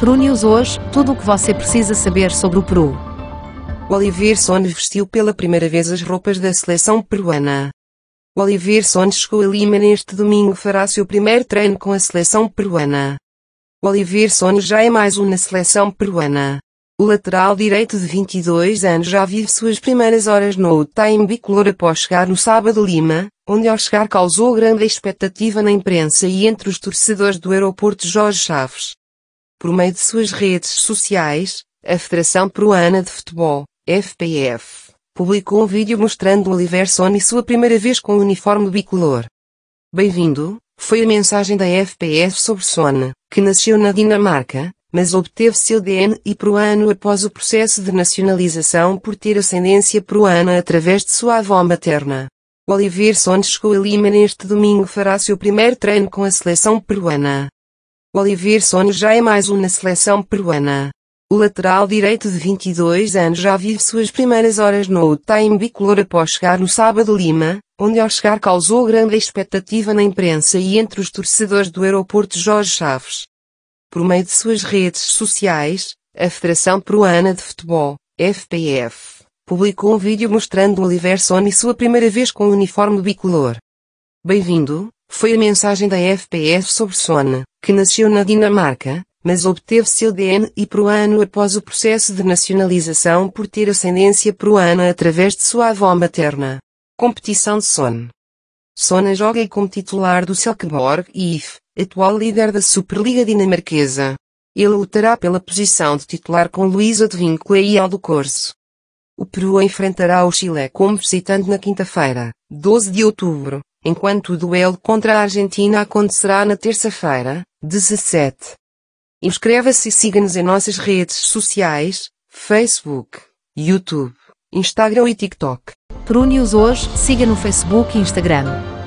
Peru News hoje, tudo o que você precisa saber sobre o Peru. Oliver Sone vestiu pela primeira vez as roupas da seleção peruana. Oliver Sone chegou a Lima neste domingo fará seu primeiro treino com a seleção peruana. Oliver Sone já é mais um na seleção peruana. O lateral direito de 22 anos já vive suas primeiras horas no time bicolor após chegar no sábado Lima, onde ao chegar causou grande expectativa na imprensa e entre os torcedores do aeroporto Jorge Chaves por meio de suas redes sociais, a Federação Peruana de Futebol, FPF, publicou um vídeo mostrando Oliver Sone sua primeira vez com o um uniforme bicolor. Bem-vindo, foi a mensagem da FPF sobre Sone, que nasceu na Dinamarca, mas obteve seu DNI peruano após o processo de nacionalização por ter ascendência peruana através de sua avó materna. Oliver Sone chegou a Lima neste domingo fará seu primeiro treino com a seleção peruana. Oliver Sone já é mais um na seleção peruana. O lateral direito de 22 anos já vive suas primeiras horas no time bicolor após chegar no sábado Lima, onde ao chegar causou grande expectativa na imprensa e entre os torcedores do aeroporto Jorge Chaves. Por meio de suas redes sociais, a Federação Peruana de Futebol, FPF, publicou um vídeo mostrando Oliver Sone sua primeira vez com o uniforme bicolor. Bem-vindo, foi a mensagem da FPF sobre Sone que nasceu na Dinamarca, mas obteve seu DNI peruano após o processo de nacionalização por ter ascendência peruana através de sua avó materna. Competição de Son. Sona joga como titular do Silkeborg IF, atual líder da Superliga Dinamarquesa. Ele lutará pela posição de titular com Luís Advíncula e Aldo Corso. O Peru enfrentará o Chile como visitante na quinta-feira, 12 de outubro enquanto o duelo contra a Argentina acontecerá na terça-feira, 17. Inscreva-se e siga-nos em nossas redes sociais, Facebook, YouTube, Instagram e TikTok. Prune-os hoje, siga no Facebook e Instagram.